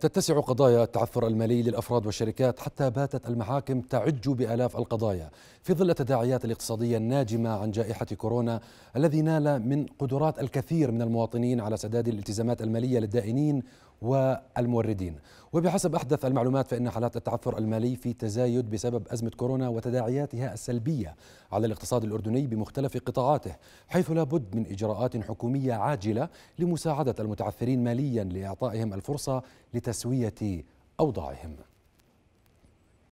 تتسع قضايا التعثر المالي للافراد والشركات حتى باتت المحاكم تعج بالاف القضايا في ظل التداعيات الاقتصاديه الناجمه عن جائحه كورونا الذي نال من قدرات الكثير من المواطنين على سداد الالتزامات الماليه للدائنين والموردين وبحسب أحدث المعلومات فإن حالات التعثر المالي في تزايد بسبب أزمة كورونا وتداعياتها السلبية على الاقتصاد الأردني بمختلف قطاعاته حيث لا بد من إجراءات حكومية عاجلة لمساعدة المتعثرين ماليا لإعطائهم الفرصة لتسوية أوضاعهم